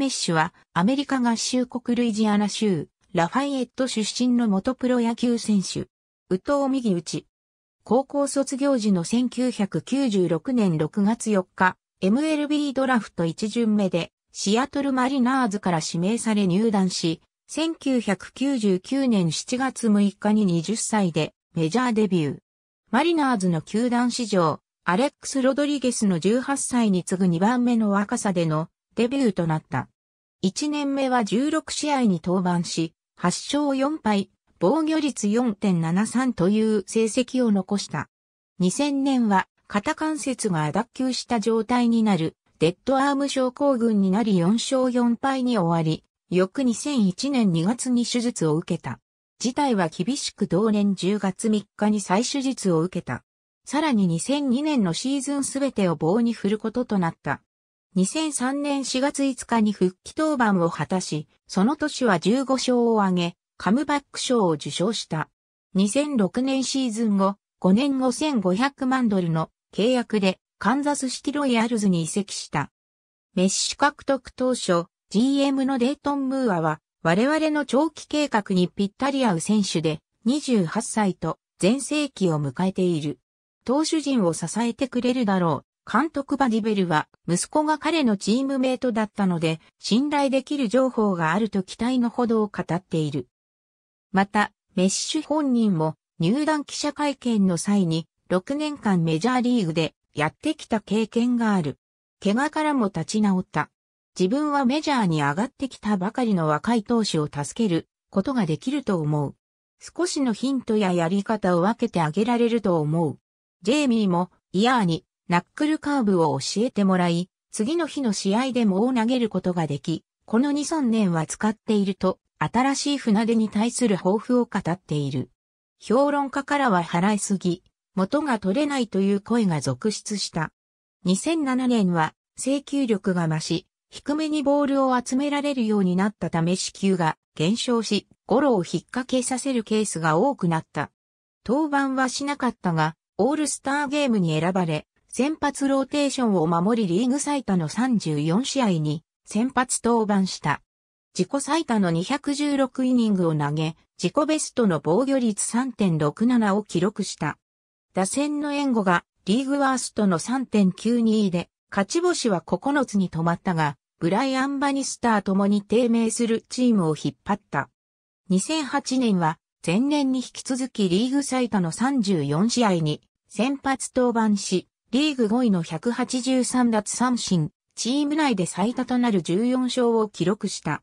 メッシュは、アメリカ合衆国ルイジアナ州、ラファイエット出身の元プロ野球選手。宇藤右打高校卒業時の1996年6月4日、MLB ドラフト1巡目で、シアトルマリナーズから指名され入団し、1999年7月6日に20歳でメジャーデビュー。マリナーズの球団史上、アレックス・ロドリゲスの18歳に次ぐ2番目の若さでのデビューとなった。1年目は16試合に登板し、8勝4敗、防御率4.73という成績を残した。2000年は肩関節が脱臼した状態になるデッドアーム症候群になり4勝4敗に終わり、翌2001年2月に手術を受けた。事態は厳しく同年10月3日に再手術を受けた。さらに2002年のシーズンすべてを棒に振ることとなった。2003年4月5日に復帰登板を果たし、その年は15勝を挙げ、カムバック賞を受賞した。2006年シーズン後、5年5500万ドルの契約でカンザスシティロイヤルズに移籍した。メッシュ獲得当初、GM のデイトン・ムーアは、我々の長期計画にぴったり合う選手で、28歳と全盛期を迎えている。投手陣を支えてくれるだろう。監督バディベルは息子が彼のチームメイトだったので信頼できる情報があると期待のほどを語っている。また、メッシュ本人も入団記者会見の際に6年間メジャーリーグでやってきた経験がある。怪我からも立ち直った。自分はメジャーに上がってきたばかりの若い投手を助けることができると思う。少しのヒントややり方を分けてあげられると思う。ジェイミーもイヤーにナックルカーブを教えてもらい、次の日の試合でもを投げることができ、この2、3年は使っていると、新しい船出に対する抱負を語っている。評論家からは払いすぎ、元が取れないという声が続出した。2007年は、請求力が増し、低めにボールを集められるようになったため支給が減少し、ゴロを引っ掛けさせるケースが多くなった。登板はしなかったが、オールスターゲームに選ばれ、先発ローテーションを守りリーグ最多の34試合に先発登板した。自己最多の216イニングを投げ、自己ベストの防御率3.67を記録した。打線の援護がリーグワーストの3.92で、勝ち星は9つに止まったが、ブライアン・バニスターともに低迷するチームを引っ張った。2008年は前年に引き続きリーグ最多の34試合に先発登板し、リーグ5位の183奪三振、チーム内で最多となる14勝を記録した。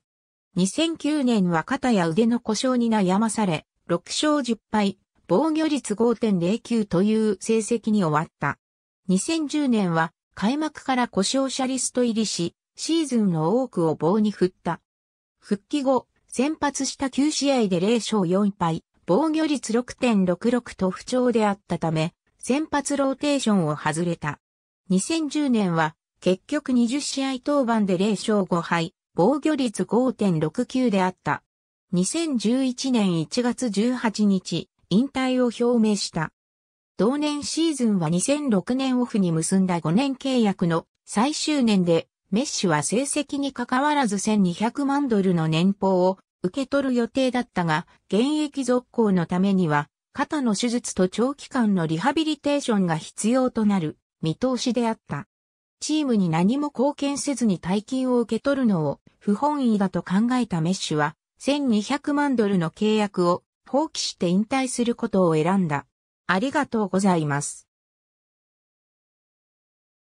2009年は肩や腕の故障に悩まされ、6勝10敗、防御率5.09という成績に終わった。2010年は開幕から故障者リスト入りし、シーズンの多くを棒に振った。復帰後、先発した9試合で0勝4敗、防御率6.66と不調であったため、先発ローテーションを外れた。2010年は結局20試合登板で0勝5敗、防御率5.69であった。2011年1月18日、引退を表明した。同年シーズンは2006年オフに結んだ5年契約の最終年で、メッシは成績に関わらず1200万ドルの年俸を受け取る予定だったが、現役続行のためには肩の手術と長期間のリハビリテーションが必要となる見通しであった。チームに何も貢献せずに大金を受け取るのを不本意だと考えたメッシュは1200万ドルの契約を放棄して引退することを選んだ。ありがとうございます。